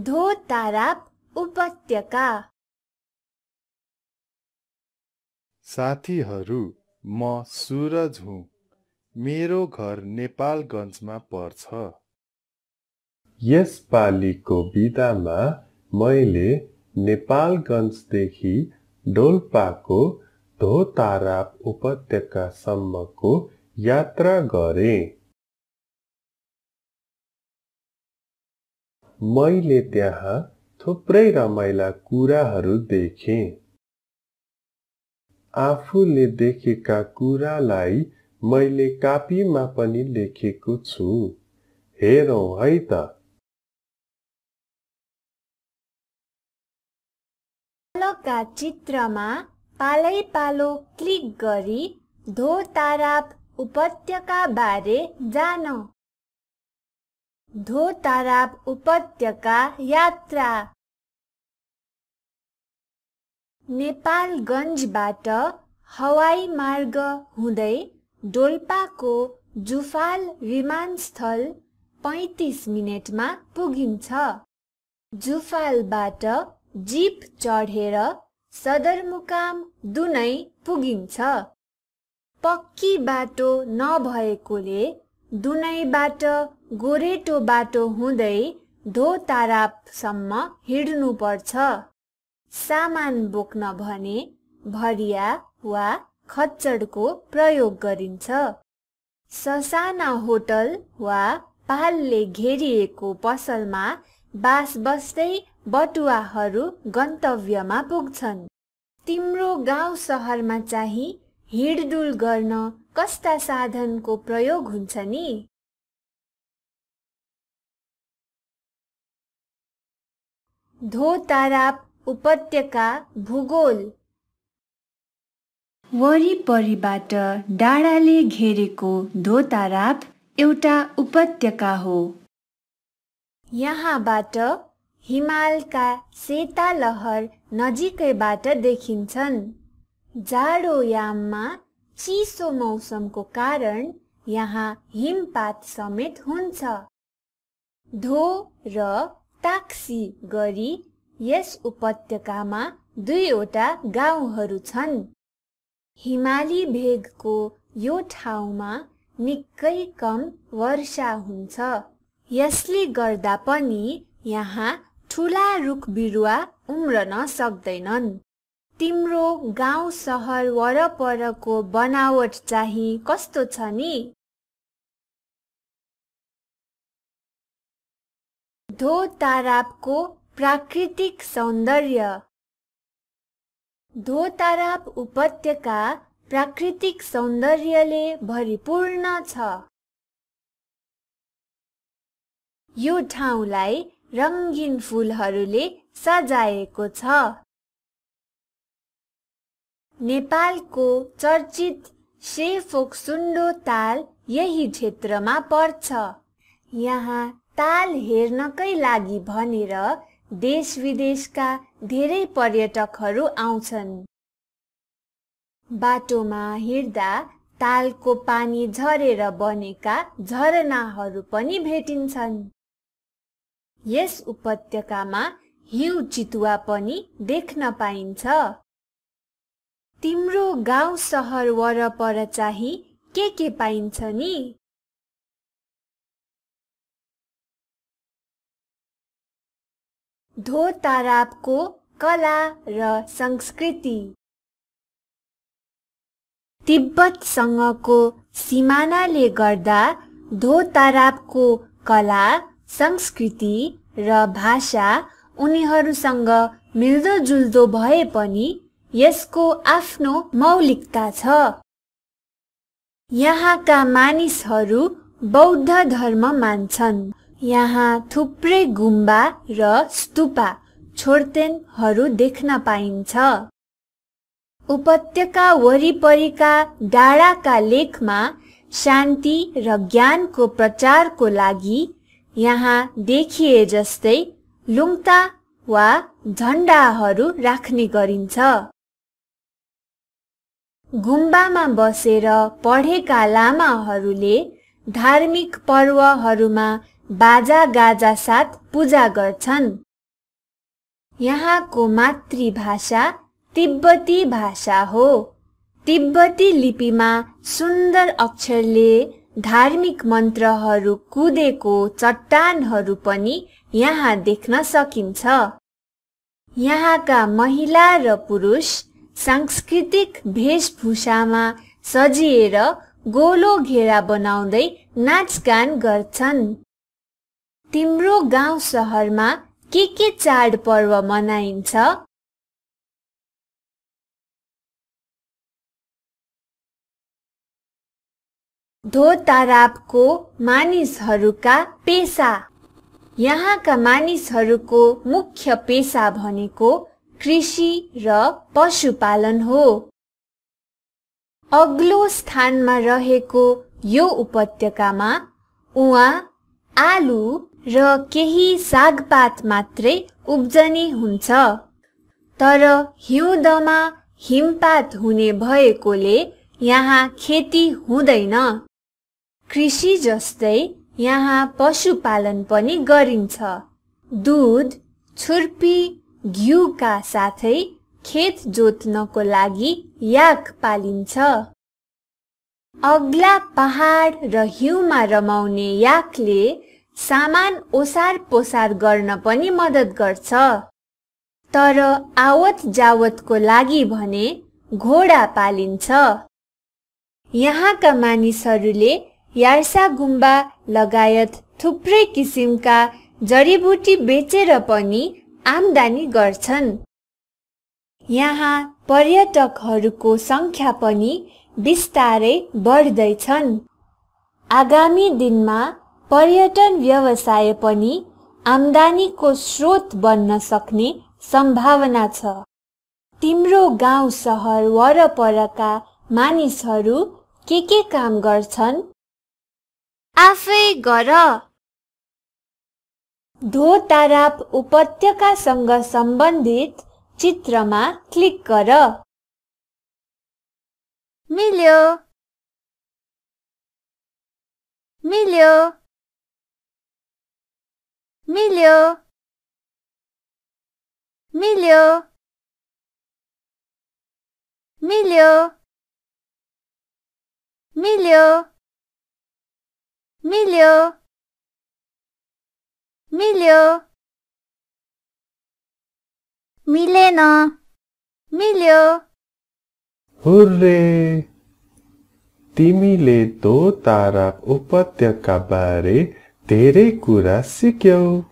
ताराप उपत्यका साथीहरू म सुरज हुँ मेरो घर नेपालगञ्जमा पर्छ यसपालिको बिदामा मैले नेपालगञ्जदेखि डोल्पाको धोताराप उपत्यकासम्मको यात्रा गरेँ मैले त्यहाँ थुप्रै रमाइला कुराहरू देखेँ आफूले देखेका कुरालाई मैले कापीमा पनि लेखेको छु हेरौँ है त तलका चित्रमा पालै पालो क्लिक गरी धो ताराप बारे जान। धोताराब उपत्यका यात्रा नेपालगञ्जबाट हवाई मार्ग हुँदै डोल्पाको जुफाल विमानस्थल पैँतिस मिनटमा पुगिन्छ जुफालबाट जीप चढेर सदरमुकाम दुनै पुगिन्छ पक्की बाटो नभएकोले दुनैबाट गोरेटो बाटो हुँदै धोतारापसम्म हिँड्नुपर्छ सामान बोक्न भने भरिया वा खच्चडको प्रयोग गरिन्छ ससाना होटल वा पालले घेरिएको पसलमा बास बस्दै बटुवाहरू गन्तव्यमा पुग्छन् तिम्रो गाउँ सहरमा चाहिँ हिडडुल गर्न कस्ता साधनको प्रयोग हुन्छ नि धोताराप उपत्यका भूगोल वरिपरिबाट डाँडाले घेरेको धोताराप एउटा उपत्यका हो यहाँबाट हिमालका सेता लहर नजिकैबाट देखिन्छन् जाडो याममा चिसो मौसमको कारण यहाँ हिमपात समेत हुन्छ धो र ताक्सी गरी यस उपत्यकामा दुईवटा गाउँहरू छन् हिमाली भेगको यो ठाउँमा निकै कम वर्षा हुन्छ यसले गर्दा पनि यहाँ ठुला रुख बिरुवा उम्रन सक्दैनन् तिम्रो गाउँ सहर वरपरको बनावट चाहिँ कस्तो छ नि धो तारापको प्राकृतिक सौन्दर्य ताराप उपत्यका प्राकृतिक सौन्दर्यले भरिपूर्ण छ यो ठाउँलाई रङ्गीन फुलहरूले सजाएको छ नेपालको चर्चित सेफोक सुन्डो ताल यही क्षेत्रमा पर्छ यहाँ ताल हेर्नकै लागि भनेर देश विदेशका धेरै पर्यटकहरू आउँछन् बाटोमा हिँड्दा तालको पानी झरेर बनेका झरनाहरू पनि भेटिन्छन् यस उपत्यकामा हिउँ चितुवा पनि देख्न पाइन्छ तिम्रो गाउँ सहर वरपर चाहिँ के के पाइन्छ नि धोतारापको कला र संस्कृति तिब्बतसँगको सिमानाले गर्दा धोतारापको कला संस्कृति र भाषा उनीहरूसँग मिल्दोजुल्दो भए पनि यसको आफ्नो मौलिकता छ यहाँका मानिसहरू बौद्ध धर्म मान्छन् यहाँ थुप्रै गुम्बा र स्तुपा छोर्तेनहरू देख्न पाइन्छ उपत्यका वरिपरिका डाँडाका लेखमा शान्ति र ज्ञानको प्रचारको लागि यहाँ देखिए जस्तै लुङ्ता वा झन्डाहरू राख्ने गरिन्छ गुम्बामा बसेर पढेका लामाहरूले धार्मिक पर्वहरूमा बाजा गाजा साथ पूजा गर्छन् यहाँको मातृभाषा तिब्बती भाषा हो तिब्बती लिपिमा सुन्दर अक्षरले धार्मिक मन्त्रहरू कुदेको चट्टानहरू पनि यहाँ देख्न सकिन्छ यहाँका महिला र पुरुष सांस्कृतिक भेषभूषामा सजिएर गोलो घेरा बनाउँदै नाचगान गर्छन् तिम्रो गाउँ सहरमा के के चाडपर्व मनाइन्छ धोतारापको मानिसहरूका पेसा यहाँका मानिसहरूको मुख्य पेसा भनेको कृषि र पशुपालन हो अग्लो स्थानमा रहेको यो उपत्यकामा उहाँ आलु र केही सागपात मात्रै उब्जनी हुन्छ तर हिउँदमा हिमपात हुने भएकोले यहाँ खेती हुँदैन कृषि जस्तै यहाँ पशुपालन पनि गरिन्छ दुध छुर्पी घिउका साथै खेत जोत्नको लागि याक पालिन्छ अग्ला पहाड र हिउँमा रमाउने याकले सामान ओसार पोसार गर्न पनि मद्दत गर्छ तर आवत जावतको लागि भने घोडा पालिन्छ यहाँका मानिसहरूले यार्सा गुम्बा लगायत थुप्रै किसिमका जडीबुटी बेचेर पनि आमदानी गर्छन् यहाँ पर्यटकहरूको संख्या पनि बिस्तारै बढ्दैछन् आगामी दिनमा पर्यटन व्यवसाय पनि आम्दानीको स्रोत बन्न सक्ने सम्भावना छ तिम्रो गाउँ सहर वरपरका मानिसहरू के के काम गर्छन् आफै गर ताराप उपत्यकासँग सम्बन्धित चित्रमा क्लिक गर मिल्यो मिल्यो milho, milho, milho, milho, milho, milho, milena, milho. Hurray! तिमीले दो तारा उपत्यकाबारे Terekura Sikyo.